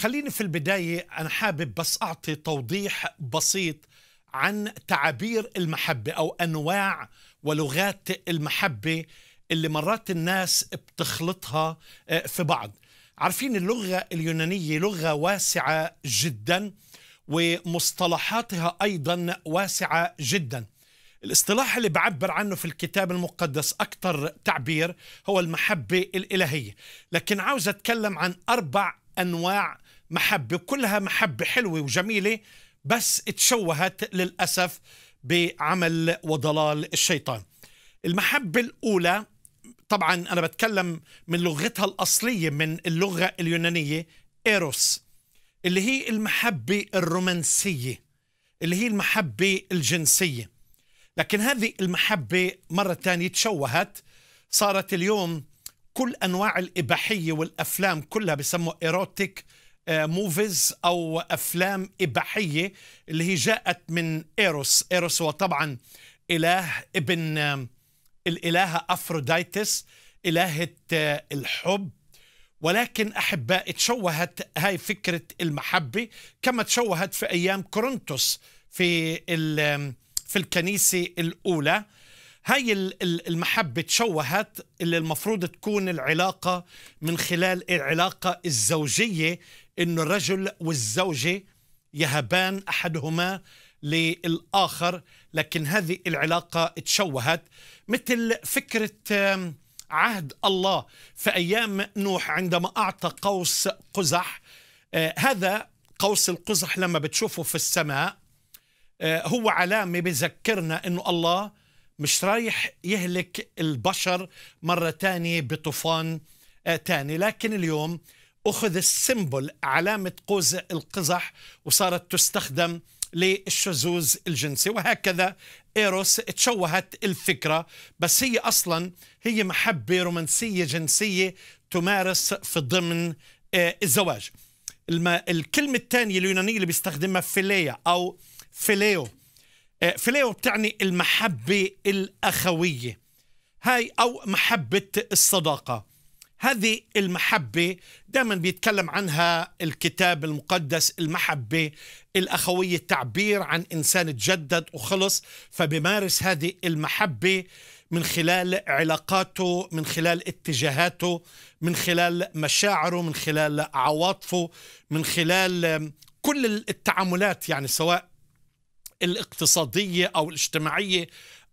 خليني في البداية أنا حابب بس أعطي توضيح بسيط عن تعابير المحبة أو أنواع ولغات المحبة اللي مرات الناس بتخلطها آه، في بعض عارفين اللغة اليونانية لغة واسعة جدا ومصطلحاتها أيضا واسعة جدا الاصطلاح اللي بعبر عنه في الكتاب المقدس أكثر تعبير هو المحبة الإلهية لكن عاوز أتكلم عن أربع انواع محبه كلها محبه حلوه وجميله بس تشوهت للاسف بعمل وضلال الشيطان. المحبه الاولى طبعا انا بتكلم من لغتها الاصليه من اللغه اليونانيه ايروس اللي هي المحبه الرومانسيه اللي هي المحبه الجنسيه. لكن هذه المحبه مره ثانيه تشوهت صارت اليوم كل انواع الاباحيه والافلام كلها بسموا ايروتيك موفيز او افلام اباحيه اللي هي جاءت من ايروس ايروس هو طبعا اله ابن آه، الالهه افروديتس الهه آه، الحب ولكن احباء تشوهت هاي فكره المحبه كما تشوهت في ايام كورنثوس في في الكنيسه الاولى هاي المحبة تشوهت اللي المفروض تكون العلاقة من خلال العلاقة الزوجية إنه الرجل والزوجة يهبان أحدهما للآخر لكن هذه العلاقة تشوهت مثل فكرة عهد الله في أيام نوح عندما أعطى قوس قزح آه، هذا قوس القزح لما بتشوفه في السماء آه، هو علامة بذكرنا أنه الله مش رايح يهلك البشر مرة تانية بطوفان آه، تاني لكن اليوم أخذ السيمبل علامة قوس القزح وصارت تستخدم للشذوذ الجنسي وهكذا ايروس تشوهت الفكره بس هي اصلا هي محبه رومانسيه جنسيه تمارس في ضمن آه، الزواج الكلمه الثانيه اليونانيه اللي بيستخدمها فيليا او فيليو آه، فيليو بتعني المحبة الأخوية هاي أو محبة الصداقة هذه المحبة دائما بيتكلم عنها الكتاب المقدس المحبة الأخوية التعبير عن إنسان تجدد وخلص فبمارس هذه المحبة من خلال علاقاته من خلال اتجاهاته من خلال مشاعره من خلال عواطفه من خلال كل التعاملات يعني سواء الاقتصادية أو الاجتماعية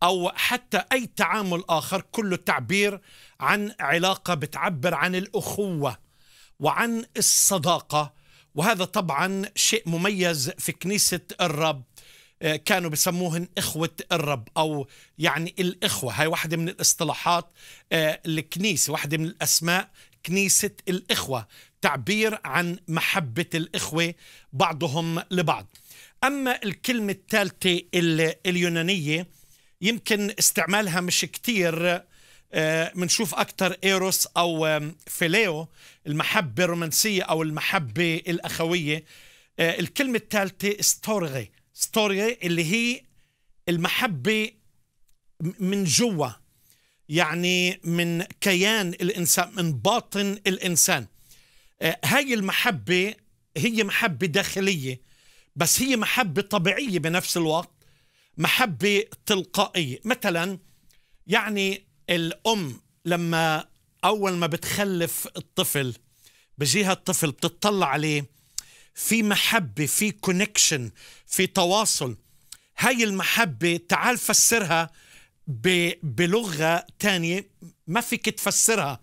أو حتى أي تعامل آخر كله تعبير عن علاقة بتعبر عن الأخوة وعن الصداقة وهذا طبعا شيء مميز في كنيسة الرب آه، كانوا بسموهن إخوة الرب أو يعني الإخوة هاي واحدة من الاصطلاحات الكنيسة آه، واحدة من الأسماء كنيسة الإخوة تعبير عن محبة الإخوة بعضهم لبعض أما الكلمة الثالثة اليونانية يمكن استعمالها مش كتير بنشوف آه، أكتر إيروس أو فيليو المحبة الرومانسية أو المحبة الأخوية آه، الكلمة الثالثة ستورغي ستورغي اللي هي المحبة من جوا يعني من كيان الإنسان من باطن الإنسان آه، هاي المحبة هي محبة داخلية بس هي محبة طبيعية بنفس الوقت محبة تلقائية مثلا يعني الأم لما أول ما بتخلف الطفل بجيها الطفل بتطلع عليه في محبة في كونكشن في تواصل هاي المحبة تعال فسرها بلغة تانية ما فيك تفسرها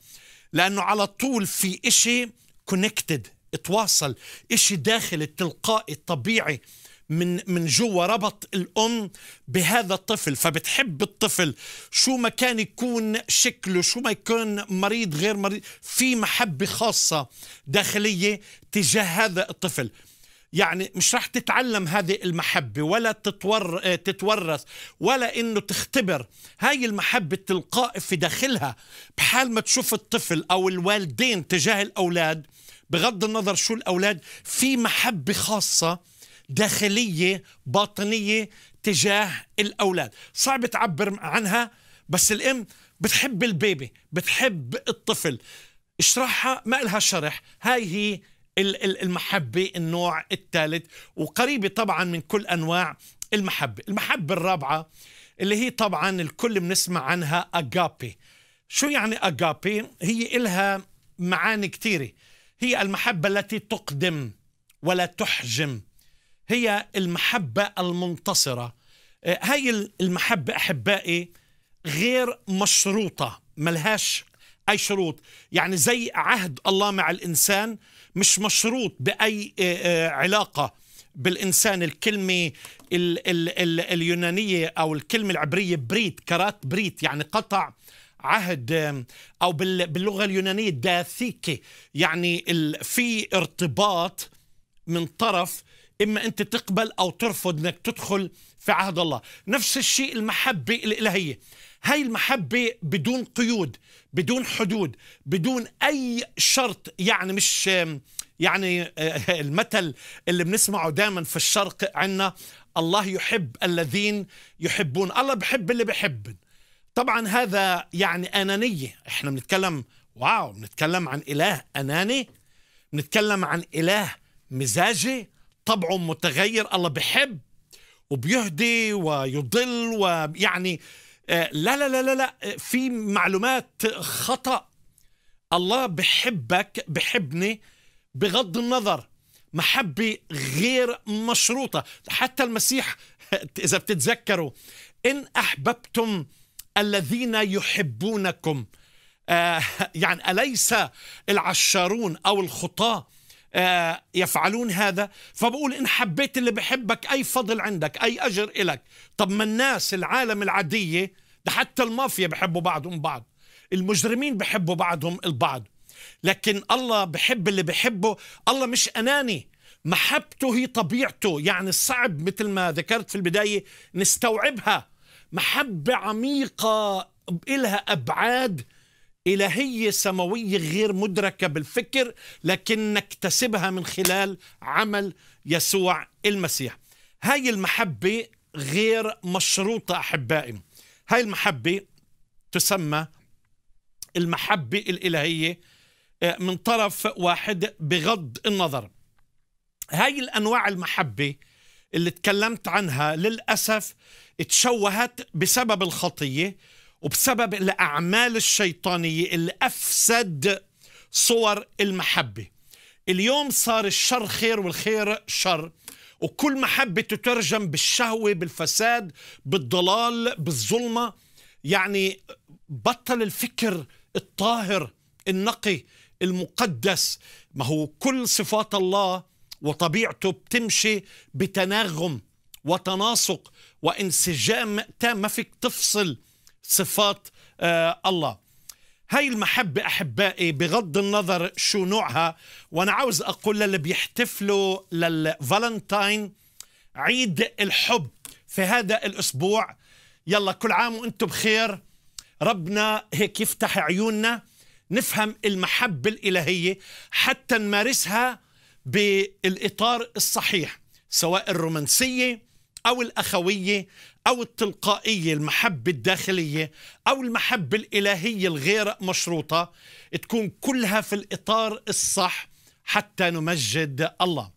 لأنه على طول في إشي كونكتد اتواصل إشي داخل التلقائي الطبيعي من من جوا ربط الام بهذا الطفل فبتحب الطفل شو ما كان يكون شكله شو ما يكون مريض غير مريض في محبه خاصه داخليه تجاه هذا الطفل يعني مش راح تتعلم هذه المحبة ولا تتور... تتورث ولا إنه تختبر هاي المحبة تلقائي في داخلها بحال ما تشوف الطفل أو الوالدين تجاه الأولاد بغض النظر شو الأولاد في محبة خاصة داخلية باطنية تجاه الأولاد صعب تعبر عنها بس الأم بتحب البيبي بتحب الطفل اشرحها ما لها شرح هاي هي المحبة النوع الثالث وقريبة طبعا من كل أنواع المحبة المحبة الرابعة اللي هي طبعا الكل بنسمع عنها أجابي شو يعني أجابي؟ هي إلها معاني كثيرة هي المحبة التي تقدم ولا تحجم هي المحبة المنتصرة آه، هاي المحبة أحبائي غير مشروطة ملهاش أي شروط يعني زي عهد الله مع الإنسان مش مشروط باي آه، آه، علاقه بالانسان الكلمه الـ الـ الـ اليونانيه او الكلمه العبريه بريت كرات بريت يعني قطع عهد او باللغه اليونانيه داثيكي يعني في ارتباط من طرف اما انت تقبل او ترفض انك تدخل في عهد الله نفس الشيء المحبه الالهيه هاي المحبة بدون قيود بدون حدود بدون أي شرط يعني مش يعني آه، المثل اللي بنسمعه دائما في الشرق عنا الله يحب الذين يحبون الله بحب اللي بحب طبعا هذا يعني أنانية احنا بنتكلم واو بنتكلم عن إله أناني بنتكلم عن إله مزاجي طبعه متغير الله بحب وبيهدي ويضل ويعني آه، لا لا لا لا لا آه، في معلومات خطأ الله بحبك بحبني بغض النظر محبة غير مشروطة حتى المسيح إذا بتتذكروا إن أحببتم الذين يحبونكم آه، يعني أليس العشارون أو الخطاة آه، يفعلون هذا فبقول إن حبيت اللي بحبك أي فضل عندك أي أجر إلك طب ما الناس العالم العادية ده حتى المافيا بحبوا بعضهم بعض المجرمين بحبوا بعضهم البعض لكن الله بحب اللي بحبه الله مش أناني محبته هي طبيعته يعني صعب مثل ما ذكرت في البداية نستوعبها محبة عميقة إلها أبعاد إلهية سماوية غير مدركة بالفكر لكن نكتسبها من خلال عمل يسوع المسيح هاي المحبة غير مشروطة أحبائي هاي المحبة تسمى المحبة الإلهية آه، من طرف واحد بغض النظر هاي الأنواع المحبة اللي تكلمت عنها للأسف تشوهت بسبب الخطية وبسبب الأعمال الشيطانية اللي أفسد صور المحبة اليوم صار الشر خير والخير شر وكل محبة تترجم بالشهوة بالفساد بالضلال بالظلمة يعني بطل الفكر الطاهر النقي المقدس ما هو كل صفات الله وطبيعته بتمشي بتناغم وتناسق وانسجام تام ما فيك تفصل صفات آه، الله هاي المحبة أحبائي بغض النظر شو نوعها وأنا عاوز أقول للي بيحتفلوا للفالنتاين عيد الحب في هذا الأسبوع يلا كل عام وأنتم بخير ربنا هيك يفتح عيوننا نفهم المحبة الإلهية حتى نمارسها بالإطار الصحيح سواء الرومانسية أو الأخوية أو التلقائية المحبة الداخلية أو المحبة الإلهية الغير مشروطة تكون كلها في الإطار الصح حتى نمجد الله